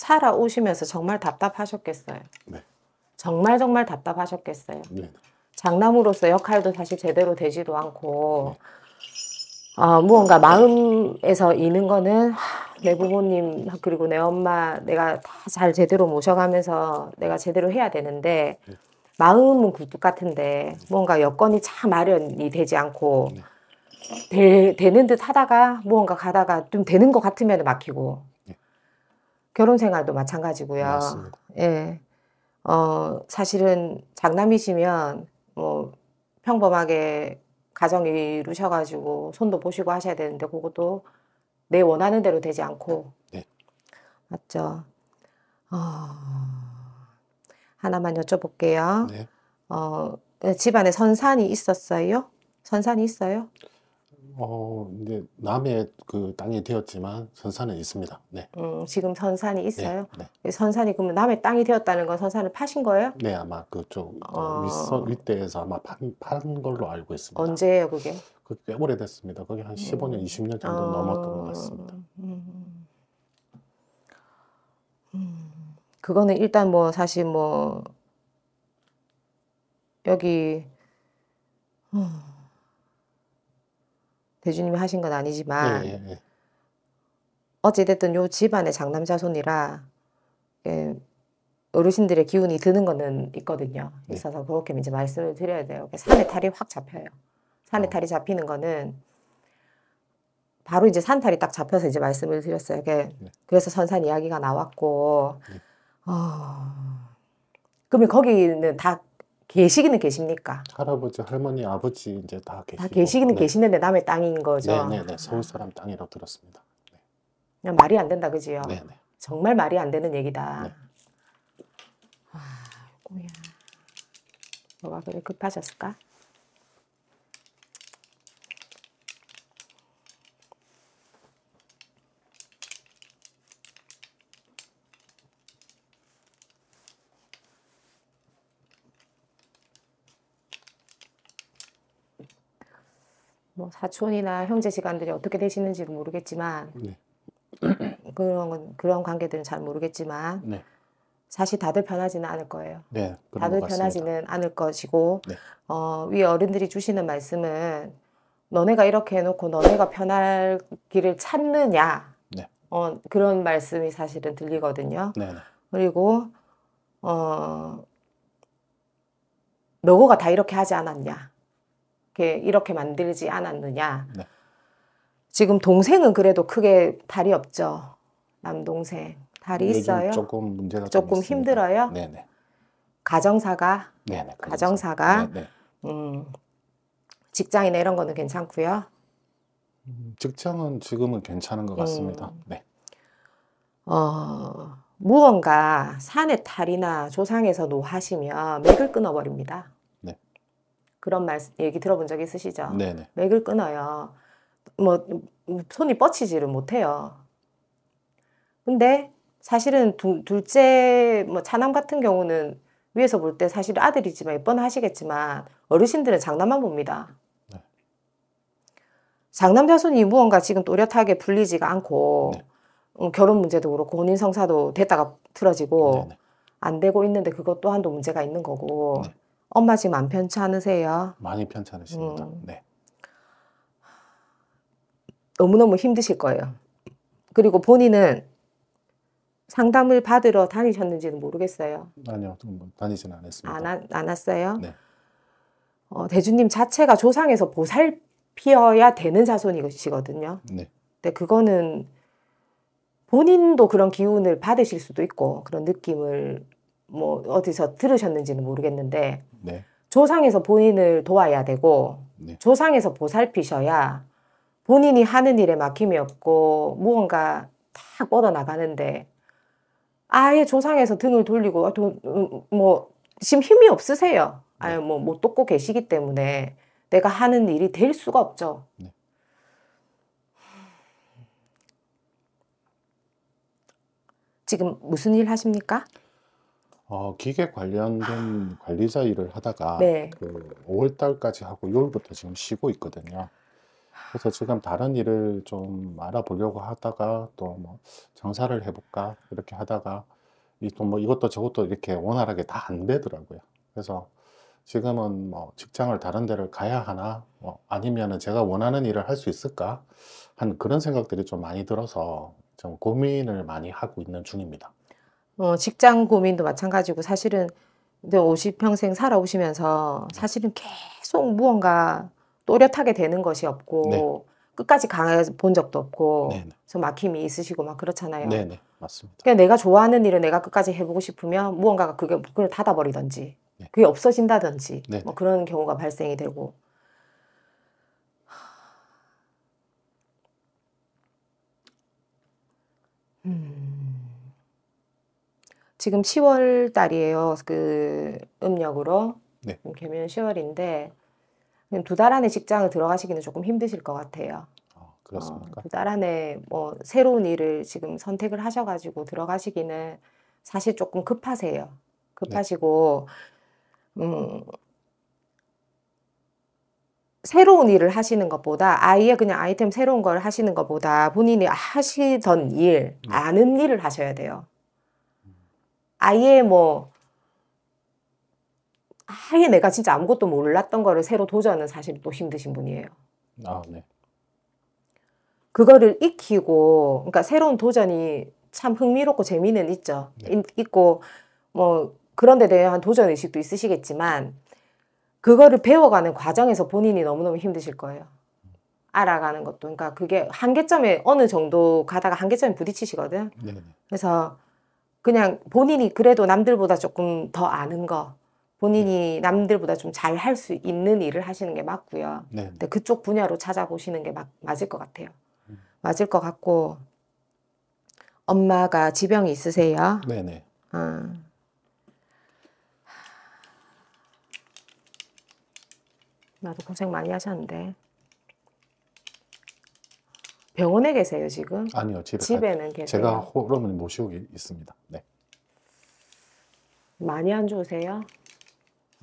살아오시면서 정말 답답하셨겠어요. 네. 정말 정말 답답하셨겠어요. 네. 장남으로서 역할도 사실 제대로 되지도 않고 네. 어, 무언가 마음에서 이는 거는 하, 내 부모님 그리고 내 엄마 내가 다 잘 제대로 모셔가면서 내가 제대로 해야 되는데 네. 마음은 굴 같은데 뭔가 여건이 참 마련이 되지 않고 네. 되, 되는 듯 하다가 무언가 가다가 좀 되는 것 같으면 막히고 결혼 생활도 마찬가지고요. 맞습니다. 예. 어, 사실은 장남이시면 뭐 평범하게 가정 이루셔가지고 손도 보시고 하셔야 되는데 그것도 내 원하는 대로 되지 않고 네. 맞죠. 어, 하나만 여쭤볼게요. 네. 어, 네, 집안에 선산이 있었어요? 선산이 있어요? 어, 근데 남의 그 땅이 되었지만 선산은 있습니다. 네. 음, 지금 선산이 네, 있어요? 네, 예, 선산이 그러면 남의 땅이 되었다는 건 선산을 파신 거예요? 네, 아마 그쪽 어. 윗선 아. 윗대에서 아마 판, 판 걸로 알고 있습니다. 언제예요, 그게? 그꽤 오래됐습니다. 그게 한 15년, 20년 음. 정도 어. 넘었던 것 같습니다. 음. 음. 그거는 일단 뭐 사실 뭐 여기 음. 대주님이 하신 건 아니지만 예, 예, 예. 어찌됐든 요 집안의 장남자손이라 어르신들의 기운이 드는 거는 있거든요. 네. 있어서 그렇게 이제 말씀을 드려야 돼요. 산에 탈이 확 잡혀요. 산에 어. 탈이 잡히는 거는 바로 이제 산탈이 딱 잡혀서 이제 말씀을 드렸어요. 네. 그래서 선산 이야기가 나왔고, 네. 어... 그러면 거기는 다 계시기는 계십니까? 할아버지, 할머니, 아버지 이제 다 계시고 다 계시기는 네. 계시는데 남의 땅인 거죠. 네, 네, 서울 사람 땅이라고 들었습니다. 네. 그냥 말이 안 된다 그지요? 네, 네. 정말 말이 안 되는 얘기다. 네. 아고야 뭐가 그래 급하셨을까? 뭐 사촌이나 형제 시간들이 어떻게 되시는지는 모르겠지만 네. 그런 그런 관계들은 잘 모르겠지만 네. 사실 다들 편하지는 않을 거예요. 네, 다들 것 편하지는 않을 것이고 네. 어, 위에 어른들이 주시는 말씀은 너네가 이렇게 해놓고 너네가 편할 길을 찾느냐 네. 어, 그런 말씀이 사실은 들리거든요. 네, 네. 그리고 어, 너고가 다 이렇게 하지 않았냐 이렇게, 이렇게 만들지 않았느냐. 네. 지금 동생은 그래도 크게 다리 없죠. 남동생. 다리 있어요? 조금 문제가 조금 힘들어요? 네네. 가정사가? 네네. 네, 가정사가? 네네. 음, 직장이나 이런 거는 괜찮고요. 음, 직장은 지금은 괜찮은 것 음. 같습니다. 음. 네. 어, 무언가 산의 탈이나 조상에서 노하시면 맥을 끊어버립니다. 그런 말씀 얘기 들어본 적 있으시죠? 네네. 맥을 끊어요. 뭐 손이 뻗치지를 못해요. 근데 사실은 두, 둘째 뭐 차남 같은 경우는 위에서 볼 때 사실 아들이지만 예 뻔하시겠지만 어르신들은 장남만 봅니다. 네. 장남 자손이 무언가 지금 또렷하게 불리지가 않고 네. 어, 결혼 문제도 그렇고 혼인 성사도 됐다가 틀어지고 네, 안 되고 있는데 그것 또한도 문제가 있는 거고 네. 엄마 지금 안 편찮으세요? 많이 편찮으십니다. 음. 네. 너무너무 힘드실 거예요. 그리고 본인은 상담을 받으러 다니셨는지는 모르겠어요. 아니요, 뭐 다니지는 않았습니다. 안, 안 왔어요? 네. 어, 대주님 자체가 조상에서 보살피어야 되는 자손이시거든요. 네. 근데 그거는 본인도 그런 기운을 받으실 수도 있고 그런 느낌을 뭐 어디서 들으셨는지는 모르겠는데 네. 조상에서 본인을 도와야 되고 네. 조상에서 보살피셔야 본인이 하는 일에 막힘이 없고 무언가 탁 뻗어 나가는데 아예 조상에서 등을 돌리고 아, 도, 음, 뭐 지금 힘이 없으세요. 네. 아예 뭐못 돕고 계시기 때문에 내가 하는 일이 될 수가 없죠. 네. 지금 무슨 일 하십니까? 어, 기계 관련된 아. 관리자 일을 하다가 네. 그 5월 달까지 하고 6월부터 지금 쉬고 있거든요. 그래서 지금 다른 일을 좀 알아보려고 하다가 또뭐 장사를 해볼까 이렇게 하다가 이또뭐 이것도 저것도 이렇게 원활하게 다 안 되더라고요. 그래서 지금은 뭐 직장을 다른 데를 가야 하나 뭐 아니면은 제가 원하는 일을 할 수 있을까 한 그런 생각들이 좀 많이 들어서 좀 고민을 많이 하고 있는 중입니다. 어, 직장 고민도 마찬가지고 사실은 50평생 살아오시면서 사실은 계속 무언가 또렷하게 되는 것이 없고 네. 끝까지 강해본 적도 없고 네, 네. 그래서 막힘이 있으시고 막 그렇잖아요. 네네 네. 맞습니다. 그러니까 내가 좋아하는 일을 내가 끝까지 해보고 싶으면 무언가가 그게 그걸 닫아버리든지 그게 없어진다든지 뭐 그런 경우가 발생이 되고 지금 10월 달이에요. 그 음력으로 네. 음, 개면 10월인데 그냥 두 달 안에 직장을 들어가시기는 조금 힘드실 것 같아요. 아, 어, 그렇습니까? 어, 두달 안에 뭐 새로운 일을 지금 선택을 하셔가지고 들어가시기는 사실 조금 급하세요. 급하시고 네. 음, 새로운 일을 하시는 것보다 아예 그냥 아이템 새로운 걸 하시는 것보다 본인이 하시던 일, 네. 아는 일을 하셔야 돼요. 아예 뭐 아예 내가 진짜 아무것도 몰랐던 거를 새로 도전은 사실 또 힘드신 분이에요. 아, 네. 그거를 익히고 그러니까 새로운 도전이 참 흥미롭고 재미는 있죠. 네. 있고 뭐 그런 데 대한 도전 의식도 있으시겠지만 그거를 배워가는 과정에서 본인이 너무너무 힘드실 거예요. 알아가는 것도. 그러니까 그게 한계점에 어느 정도 가다가 한계점에 부딪히시거든. 네. 네. 그래서 그냥 본인이 그래도 남들보다 조금 더 아는 거 본인이 네. 남들보다 좀 잘 할 수 있는 일을 하시는 게 맞고요. 네. 근데 네. 그쪽 분야로 찾아보시는 게 마, 맞을 것 같아요. 음. 맞을 것 같고 엄마가 지병이 있으세요? 네네. 네. 아. 나도 고생 많이 하셨는데 병원에 계세요 지금? 아니요 집에 집에는 계세요. 제가 호르몬 모시고 있습니다. 네. 많이 안 좋으세요?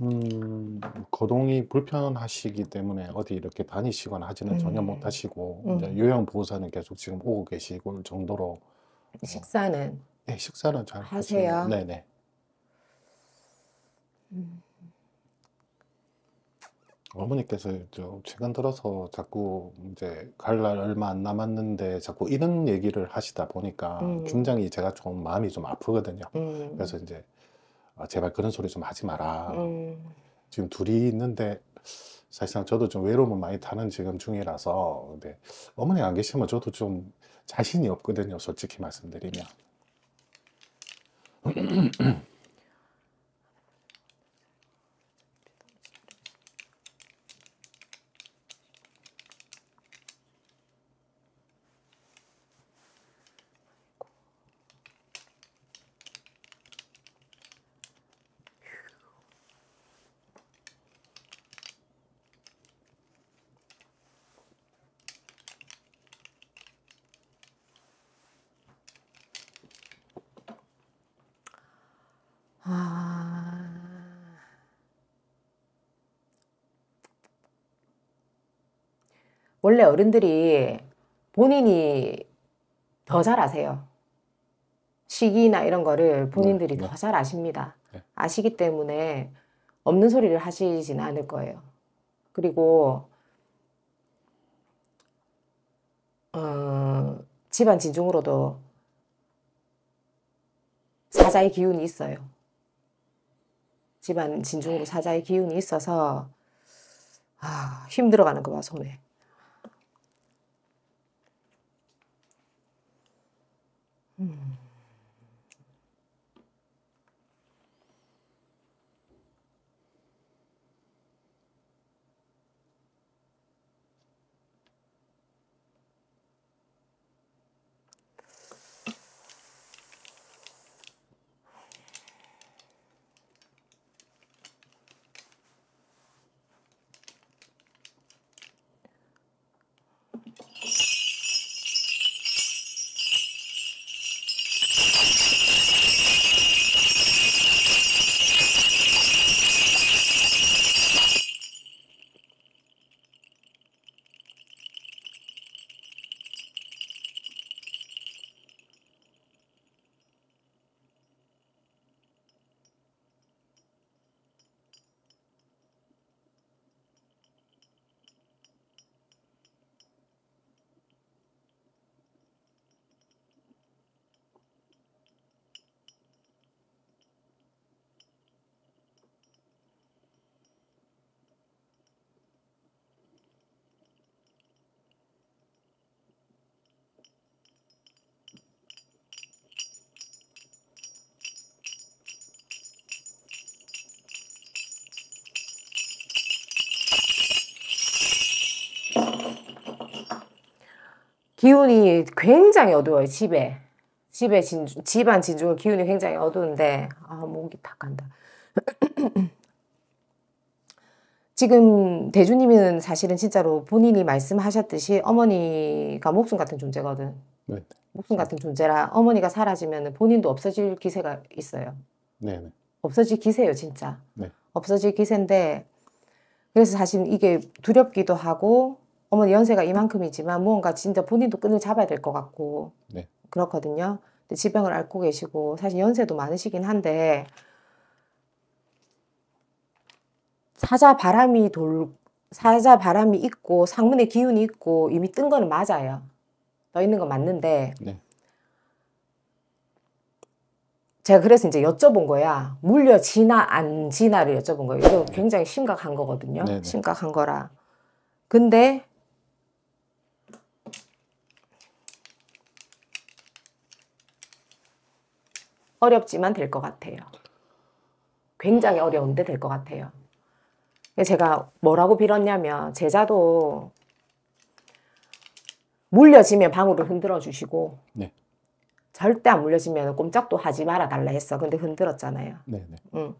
음, 거동이 불편하시기 때문에 어디 이렇게 다니시거나 하지는 음. 전혀 못 하시고 음. 이제 요양 보호사는 계속 지금 오고 계시고 정도로 어, 식사는 네 식사는 잘 하세요. 하시는, 네, 네네. 음. 어머니께서 좀 최근 들어서 자꾸 이제 갈 날 얼마 안 남았는데 자꾸 이런 얘기를 하시다 보니까 음. 굉장히 제가 좀 마음이 좀 아프거든요. 음. 그래서 이제 아, 제발 그런 소리 좀 하지 마라. 음. 지금 둘이 있는데 사실상 저도 좀 외로움을 많이 타는 지금 중이라서 근데 어머니안 계시면 저도 좀 자신이 없거든요. 솔직히 말씀드리면. 원래 어른들이 본인이 더 잘 아세요. 시기나 이런 거를 본인들이 네, 네. 더잘 아십니다. 네. 아시기 때문에 없는 소리를 하시진 않을 거예요. 그리고 어, 집안 진중으로도 사자의 기운이 있어요. 집안 진중으로 사자의 기운이 있어서 아, 힘들어가는 거 봐, 손에. Mm. 기운이 굉장히 어두워요, 집에. 집에 진주, 집안 진주는 기운이 굉장히 어두운데, 아, 목이 탁 간다. 지금 대주님은 사실은 진짜로 본인이 말씀하셨듯이 어머니가 목숨 같은 존재거든. 네. 목숨 같은 존재라 어머니가 사라지면 본인도 없어질 기세가 있어요. 네. 네. 없어질 기세요, 진짜. 네. 없어질 기세인데 그래서 사실 이게 두렵기도 하고 어머니 연세가 이만큼이지만 무언가 진짜 본인도 끈을 잡아야 될 것 같고 네. 그렇거든요. 지병을 앓고 계시고 사실 연세도 많으시긴 한데 사자 바람이 돌 사자 바람이 있고 상문의 기운이 있고 이미 뜬 거는 맞아요. 떠 있는 건 맞는데 네. 제가 그래서 이제 여쭤본 거야. 물려지나 안 지나를 여쭤본 거예요. 이거 네. 굉장히 심각한 거거든요. 네네. 네. 심각한 거라. 근데 어렵지만 될 것 같아요. 굉장히 어려운데 될 것 같아요. 제가 뭐라고 빌었냐면 제자도 물려지면 방울을 흔들어 주시고 네. 절대 안 물려지면 꼼짝도 하지 말아 달라 했어. 근데 흔들었잖아요. 네, 네. 응. 음.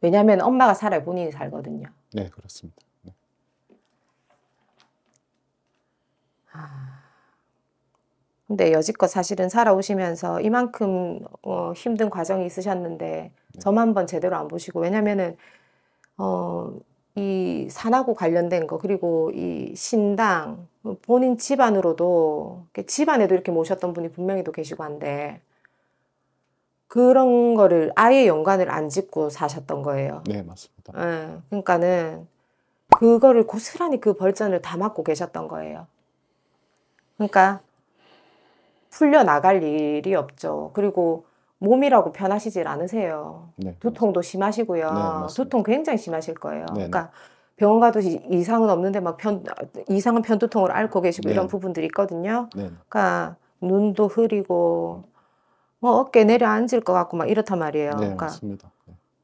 왜냐하면 엄마가 살아 본인이 살거든요. 네, 그렇습니다. 근데 여지껏 사실은 살아오시면서 이만큼 어, 힘든 과정이 있으셨는데 네. 저만 한번 제대로 안 보시고 왜냐면은 어, 이 산하고 관련된 거 그리고 이 신당 뭐 본인 집안으로도 집안에도 이렇게 모셨던 분이 분명히도 계시고 한데 그런 거를 아예 연관을 안 짓고 사셨던 거예요. 네 맞습니다. 예, 그러니까는 그거를 고스란히 그 벌전을 다 맡고 계셨던 거예요. 그러니까 풀려나갈 일이 없죠. 그리고 몸이라고 편하시질 않으세요. 네, 두통도 심하시고요. 네, 두통 굉장히 심하실 거예요. 네, 네. 그러니까 병원 가도 이상은 없는데 막 편, 이상은 편두통을 앓고 계시고 이런 네. 부분들이 있거든요. 네, 그러니까 눈도 흐리고 뭐 어깨 내려앉을 것 같고 막 이렇단 말이에요. 그러니까 맞습니다.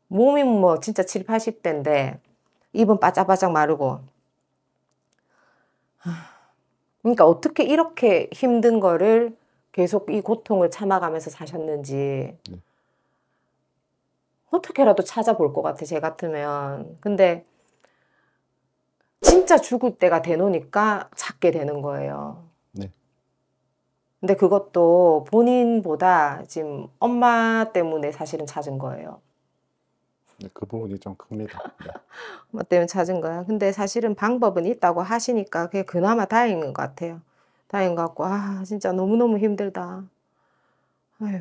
몸이 뭐 진짜 7, 80대인데 입은 바짝바짝 마르고 하... 그러니까 어떻게 이렇게 힘든 거를 계속 이 고통을 참아가면서 사셨는지 네. 어떻게라도 찾아볼 것 같아 제 같으면 근데 진짜 죽을 때가 되노니까 찾게 되는 거예요 네. 근데 그것도 본인보다 지금 엄마 때문에 사실은 찾은 거예요 네, 그 부분이 좀 큽니다. 네. 뭐 때문에 찾은 거야. 근데 사실은 방법은 있다고 하시니까 그게 그나마 다행인 것 같아요. 다행 같고 아 진짜 너무너무 힘들다. 아유.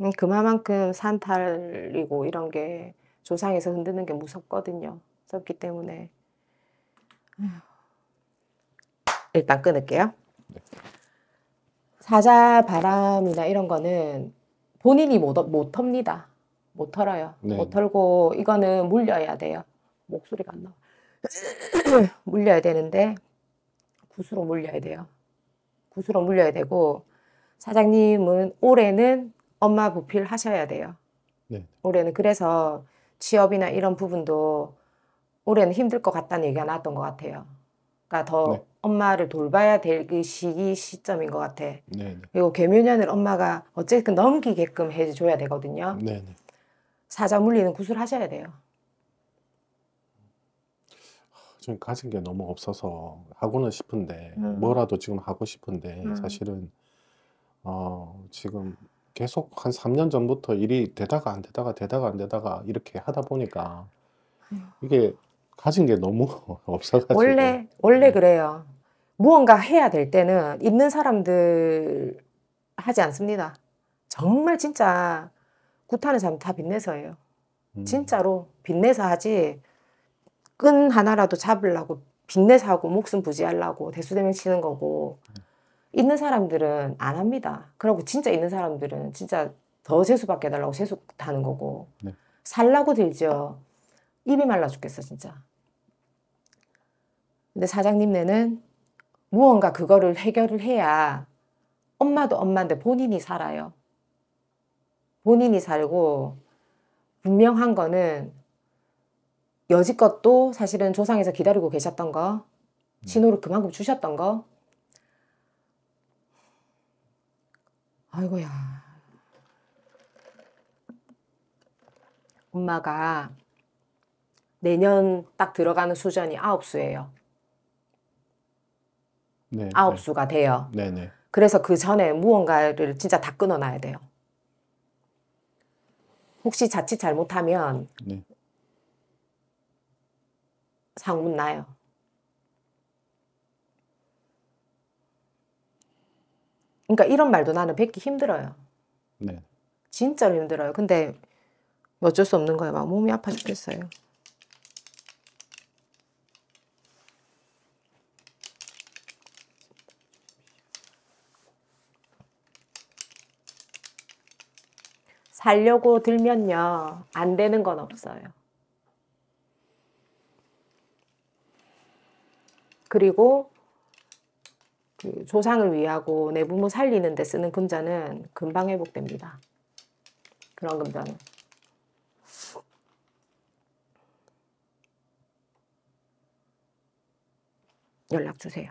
음, 그만큼 산탈이고 이런 게 조상에서 흔드는 게 무섭거든요. 무섭기 때문에 일단 끊을게요. 네. 사자 바람이나 이런 거는 본인이 못, 못 합니다. 못 털어요. 네. 못 털고 이거는 물려야 돼요. 목소리가 안 나와. 물려야 되는데 구수로 물려야 돼요. 구수로 물려야 되고 사장님은 올해는 엄마 부필 하셔야 돼요. 네. 올해는 그래서 취업이나 이런 부분도 올해는 힘들 것 같다는 얘기가 나왔던 것 같아요. 그러니까 더 네. 엄마를 돌봐야 될그 시기 시점인 것 같아. 네, 네. 그리고 개묘년을 엄마가 어쨌든 넘기게끔 해줘야 되거든요. 네. 네. 사자 물리는 구슬 하셔야 돼요. 지금 가진 게 너무 없어서 하고는 싶은데 음. 뭐라도 지금 하고 싶은데 음. 사실은 어 지금 계속 한 3년 전부터 일이 되다가 안 되다가 되다가 안 되다가 이렇게 하다 보니까 음. 이게 가진 게 너무 없어가지고 원래 원래 음. 그래요. 무언가 해야 될 때는 있는 사람들 하지 않습니다. 정말 진짜 구타는 사람 다 빚내서예요. 음. 진짜로 빚내서 하지 끈 하나라도 잡으려고 빚내서 하고 목숨 부지하려고 대수대명 치는 거고 있는 사람들은 안 합니다. 그러고 진짜 있는 사람들은 진짜 더세수 받게 해달라고 세수 타는 거고 네. 살라고 들죠. 입이 말라 죽겠어 진짜. 근데 사장님네는 무언가 그거를 해결을 해야 엄마도 엄마인데 본인이 살아요. 본인이 살고 분명한 거는 여지껏 도 사실은 조상에서 기다리고 계셨던 거 음. 신호를 그만큼 주셨던 거 아이고야 엄마가 내년 딱 들어가는 수전이 아홉 수예요. 네, 네. 아홉 네, 수가 돼요. 네, 네, 그래서 그 전에 무언가를 진짜 다 끊어놔야 돼요. 혹시 자칫 잘못하면 네. 상문 나요. 그러니까 이런 말도 나는 뱉기 힘들어요. 네. 진짜로 힘들어요. 근데 어쩔 수 없는 거예요. 막 몸이 아파 죽겠어요. 살려고 들면요. 안 되는 건 없어요. 그리고 그 조상을 위하고 내 부모 살리는 데 쓰는 금전은 금방 회복됩니다. 그런 금전은. 연락 주세요.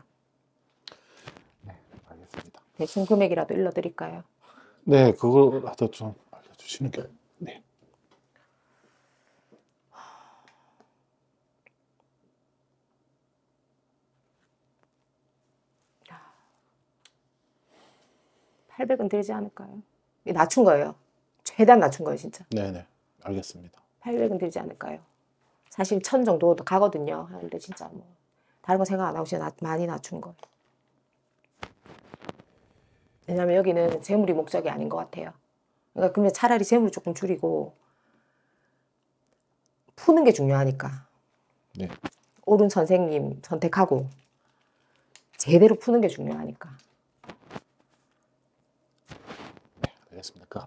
네, 알겠습니다. 대충 금액이라도 일러드릴까요? 네, 그거라도 좀 주시는 게 네. 팔백은 되지 않을까요? 낮춘 거예요. 최대한 낮춘 거예요, 진짜. 네네. 알겠습니다. 800은 들지 않을까요? 사실 천 정도 가거든요. 근데 진짜 뭐 다른 거 생각 안 하고 진짜 많이 낮춘 거예요. 왜냐면 여기는 재물이 목적이 아닌 것 같아요. 그러니까 근데 차라리 재물을 조금 줄이고 푸는 게 중요하니까. 네. 옳은 선생님 선택하고 제대로 푸는 게 중요하니까. 네, 알겠습니다. 그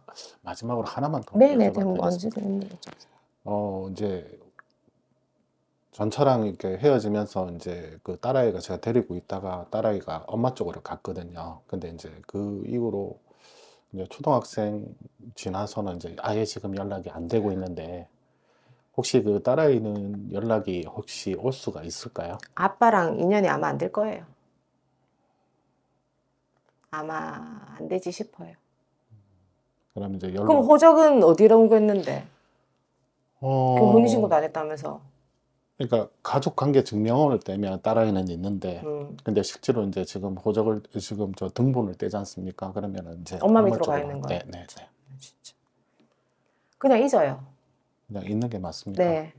마지막으로 하나만 더. 네네, 뭐 언제든지. 어 이제 전처랑 이렇게 헤어지면서 이제 그 딸아이가 제가 데리고 있다가 딸아이가 엄마 쪽으로 갔거든요. 근데 이제 그 이후로 이제 초등학생 지나서는 이제 아예 지금 연락이 안 되고 네. 있는데 혹시 그 딸아이는 연락이 혹시 올 수가 있을까요? 아빠랑 인연이 아마 안 될 거예요. 아마 안 되지 싶어요. 그럼 이제 연락 그럼 호적은 어디로 옮겼는데? 어... 그 혼인신고도 안 했다면서? 그러니까 가족 관계 증명원을 떼면 딸아이는 있는데 음. 근데 실제로 이제 지금 호적을 지금 저 등본을 떼지 않습니까? 그러면 은 이제 엄마 밑으로 가 있는 거예요. 네, 네, 네. 아, 진짜. 그냥 잊어요. 그냥 있는 게 맞습니다. 네.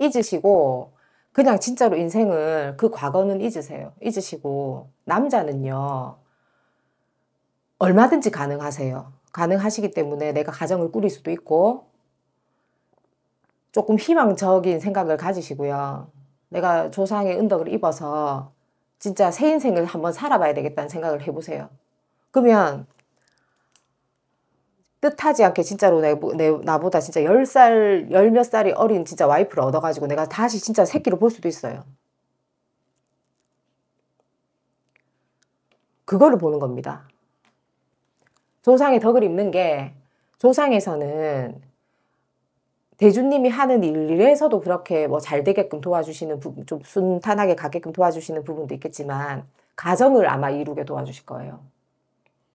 잊으시고 그냥 진짜로 인생을 그 과거는 잊으세요. 잊으시고 남자는요. 얼마든지 가능하세요. 가능하시기 때문에 내가 가정을 꾸릴 수도 있고 조금 희망적인 생각을 가지시고요. 내가 조상의 은덕을 입어서 진짜 새 인생을 한번 살아봐야 되겠다는 생각을 해보세요. 그러면 뜻하지 않게 진짜로 내, 내 나보다 진짜 10살, 10몇 살이 어린 진짜 와이프를 얻어가지고 내가 다시 진짜 새끼를 볼 수도 있어요. 그거를 보는 겁니다. 조상의 덕을 입는 게 조상에서는 대주님이 하는 일에서도 그렇게 뭐 잘 되게끔 도와주시는 부분, 좀 순탄하게 가게끔 도와주시는 부분도 있겠지만, 가정을 아마 이루게 도와주실 거예요.